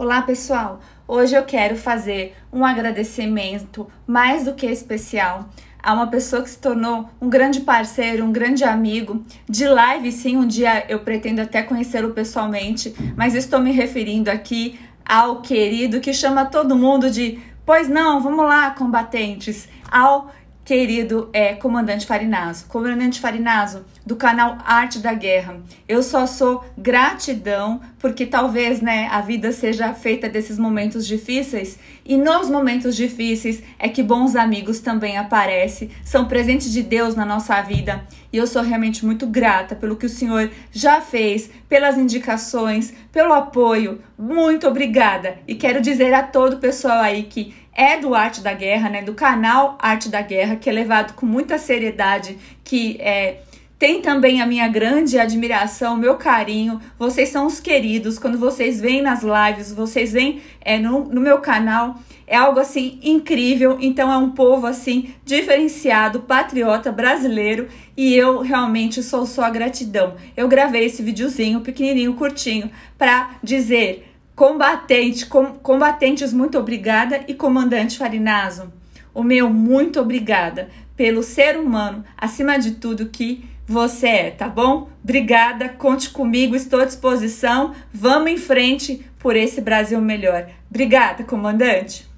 Olá, pessoal! Hoje eu quero fazer um agradecimento mais do que especial a uma pessoa que se tornou um grande parceiro, um grande amigo de live. Sim, um dia eu pretendo até conhecê-lo pessoalmente, mas estou me referindo aqui ao querido que chama todo mundo de Pois não, vamos lá, combatentes, ao querido é comandante Farinaso, comandante Farinaso do canal Arte da Guerra. Eu só sou gratidão porque talvez, né, a vida seja feita desses momentos difíceis e nos momentos difíceis é que bons amigos também aparecem, são presentes de Deus na nossa vida e eu sou realmente muito grata pelo que o senhor já fez, pelas indicações, pelo apoio. Muito obrigada. E quero dizer a todo o pessoal aí que é do Arte da Guerra, né, do canal Arte da Guerra, que é levado com muita seriedade, que é tem também a minha grande admiração, meu carinho. Vocês são os queridos. Quando vocês vêm nas lives, vocês vêm é, no, no meu canal, é algo assim incrível. Então é um povo assim diferenciado, patriota brasileiro e eu realmente sou só gratidão. Eu gravei esse videozinho pequenininho, curtinho, para dizer combatente, com, combatentes, muito obrigada e comandante Farinazo, o meu muito obrigada pelo ser humano, acima de tudo que você é, tá bom? Obrigada, conte comigo, estou à disposição. Vamos em frente por esse Brasil melhor. Obrigada, comandante.